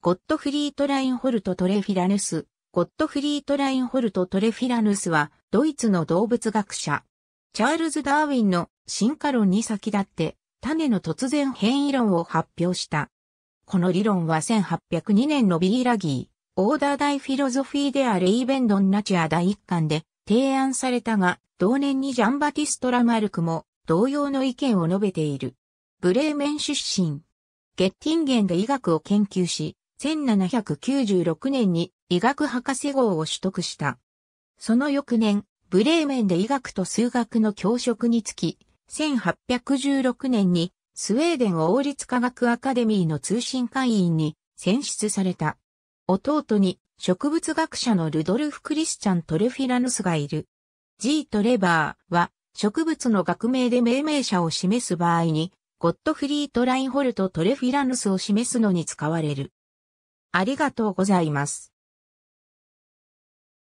ゴッドフリート・ラインホルト・トレフィラヌス、ゴッドフリート・ラインホルト・トレフィラヌスは、ドイツの動物学者。チャールズ・ダーウィンの進化論に先立って、種の突然変異論を発表した。この理論は1802年のビーラギー、オーダー大フィロゾフィーであるイーベンドン・ナチュア第一巻で提案されたが、同年にジャンバティスト・ラマルクも同様の意見を述べている。ブレーメン出身。ゲッティンゲンで医学を研究し、1796年に医学博士号を取得した。その翌年、ブレーメンで医学と数学の教職につき、1816年にスウェーデン王立科学アカデミーの通信会員に選出された。弟に植物学者のルドルフ・クリスチャン・トレフィラヌスがいる。ジートレバーは植物の学名で命名者を示す場合に、ゴットフリート・ラインホルト・トレフィラヌスを示すのに使われる。ありがとうございます。